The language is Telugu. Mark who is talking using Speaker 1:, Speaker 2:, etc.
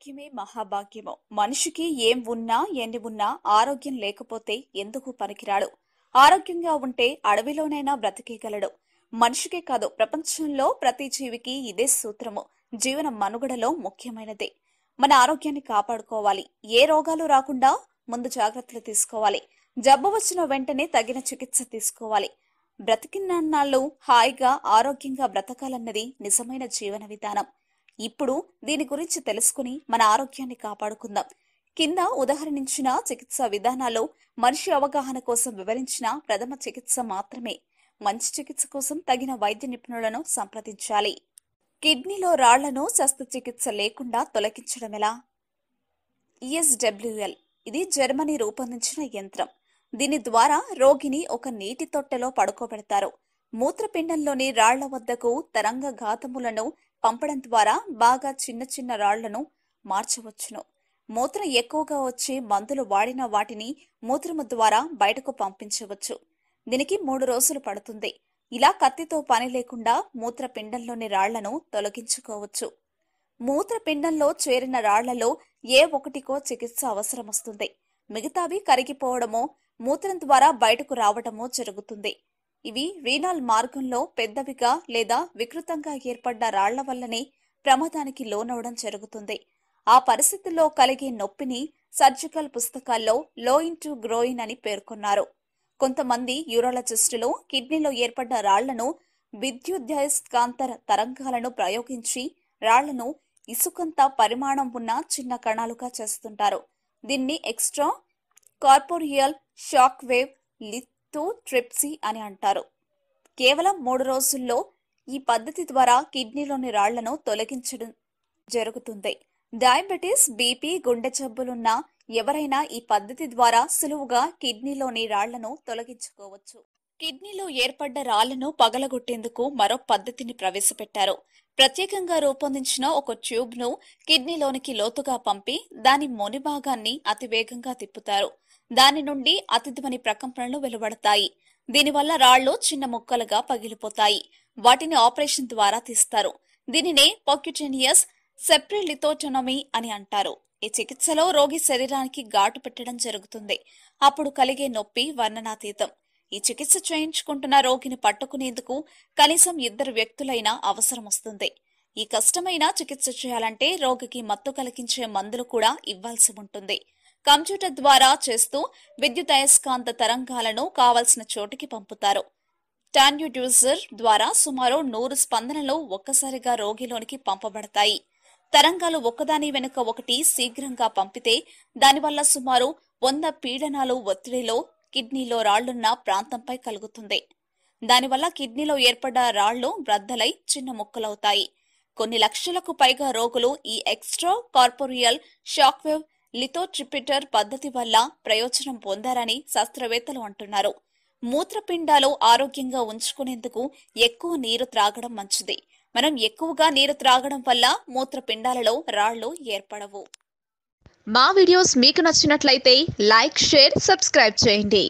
Speaker 1: ఆరోగ్యమే మహాభాగ్యము మనిషికి ఏం ఉన్నా ఎన్ని ఉన్నా ఆరోగ్యం లేకపోతే ఎందుకు పనికిరాడు ఆరోగ్యంగా ఉంటే అడవిలోనైనా బ్రతికేయగలడు మనిషికే కాదు ప్రపంచంలో ప్రతి జీవికి ఇదే సూత్రము జీవన మనుగడలో ముఖ్యమైనదే మన ఆరోగ్యాన్ని కాపాడుకోవాలి ఏ రోగాలు రాకుండా ముందు జాగ్రత్తలు తీసుకోవాలి జబ్బు వచ్చిన వెంటనే తగిన చికిత్స తీసుకోవాలి నాళ్ళు హాయిగా ఆరోగ్యంగా బ్రతకాలన్నది నిజమైన జీవన విధానం ఇప్పుడు దీని గురించి తెలుసుకుని మన ఆరోగ్యాన్ని కాపాడుకుందాం కింద ఉదాహరణించిన చికిత్స విధానాల్లో మనిషి అవగాహన కోసం వివరించిన ప్రథమ చికిత్స మాత్రమే మంచి చికిత్స కోసం తగిన వైద్య నిపుణులను సంప్రదించాలి కిడ్నీలో రాళ్లను శస్త్రచికిత్స లేకుండా తొలగించడం ఎలా ఈఎస్డబ్ల్యూఎల్ e ఇది జర్మనీ రూపొందించిన యంత్రం దీని ద్వారా రోగిని ఒక నీటి తొట్టెలో పడుకోబెడతారు మూత్రపిండంలోని రాళ్ల వద్దకు తరంగ ఘాతములను పంపడం ద్వారా బాగా చిన్న చిన్న రాళ్లను మార్చవచ్చును మూత్రం ఎక్కువగా వచ్చే మందులు వాడిన వాటిని మూత్రము ద్వారా బయటకు పంపించవచ్చు దీనికి మూడు రోజులు పడుతుంది ఇలా కత్తితో పని లేకుండా మూత్రపిండంలోని రాళ్లను తొలగించుకోవచ్చు మూత్రపిండంలో చేరిన రాళ్లలో ఏ ఒకటికో చికిత్స అవసరం వస్తుంది మిగతావి కరిగిపోవడమో మూత్రం ద్వారా బయటకు రావడమో జరుగుతుంది ఇవి రీనాల్ మార్గంలో పెద్దవిగా లేదా వికృతంగా ఏర్పడ్డ రాళ్ల వల్లనే ప్రమాదానికి లోనవడం జరుగుతుంది ఆ పరిస్థితుల్లో కలిగే నొప్పిని సర్జికల్ పుస్తకాల్లో లో ఇన్ టు గ్రోయిన్ అని పేర్కొన్నారు కొంతమంది యూరాలజిస్టులు కిడ్నీలో ఏర్పడ్డ రాళ్లను విద్యుదయస్కాంతర తరంగాలను ప్రయోగించి రాళ్లను ఇసుకంత పరిమాణం ఉన్న చిన్న కణాలుగా చేస్తుంటారు దీన్ని extracorporeal shock wave lithotripsy అని అంటారు కేవలం మూడు రోజుల్లో ఈ పద్ధతి ద్వారా కిడ్నీలోని రాళ్లను తొలగించడం జరుగుతుంది డయాబెటీస్ బీపీ గుండె జబ్బులున్న ఎవరైనా ఈ పద్ధతి ద్వారా సులువుగా కిడ్నీలోని రాళ్లను తొలగించుకోవచ్చు కిడ్నీలో ఏర్పడ్డ రాళ్లను పగలగొట్టేందుకు మరో పద్ధతిని ప్రవేశపెట్టారు ప్రత్యేకంగా రూపొందించిన ఒక ట్యూబ్ను కిడ్నీలోనికి లోతుగా పంపి దాని ముని భాగాన్ని అతివేగంగా తిప్పుతారు దాని నుండి అతిధ్వని ప్రకంపనలు వెలువడతాయి దీనివల్ల రాళ్లు చిన్న ముక్కలుగా పగిలిపోతాయి వాటిని ఆపరేషన్ ద్వారా తీస్తారు దీనినే పాక్యుటేనియస్ సెప్రిలిథోటోనమీ అని అంటారు ఈ చికిత్సలో రోగి శరీరానికి ఘాటు పెట్టడం జరుగుతుంది అప్పుడు కలిగే నొప్పి వర్ణనాతీతం ఈ చికిత్స చేయించుకుంటున్న రోగిని పట్టుకునేందుకు కనీసం ఇద్దరు వ్యక్తులైనా అవసరం వస్తుంది ఈ కష్టమైన చికిత్స చేయాలంటే రోగికి మత్తు కలిగించే మందులు కూడా ఇవ్వాల్సి ఉంటుంది కంప్యూటర్ ద్వారా చేస్తూ విద్యుత్ అయస్కాంత తరంగాలను కావలసిన చోటికి పంపుతారు టాన్యూడ్యూజర్ ద్వారా సుమారు నూరు స్పందనలు ఒక్కసారిగా రోగిలోనికి పంపబడతాయి తరంగాలు ఒకదాని వెనుక ఒకటి శీఘ్రంగా పంపితే దానివల్ల సుమారు వంద పీడనాలు ఒత్తిడిలో కిడ్నీలో రాళ్లున్న ప్రాంతంపై కలుగుతుంది దానివల్ల కిడ్నీలో ఏర్పడ్డ రాళ్లు వృద్ధలై చిన్న ముక్కలవుతాయి కొన్ని లక్షలకు పైగా రోగులు ఈ ఎక్స్ట్రా కార్పొరియల్ షాక్వేవ్ లిథోట్రిపిటర్ పద్ధతి వల్ల ప్రయోజనం పొందారని శాస్త్రవేత్తలు అంటున్నారు మూత్రపిండాలు ఆరోగ్యంగా ఉంచుకునేందుకు ఎక్కువ నీరు త్రాగడం మంచిది మనం ఎక్కువగా నీరు త్రాగడం వల్ల మూత్రపిండాలలో రాళ్లు ఏర్పడవు మా వీడియోస్ మీకు నచ్చినట్లయితే లైక్ షేర్ సబ్స్క్రైబ్ చేయండి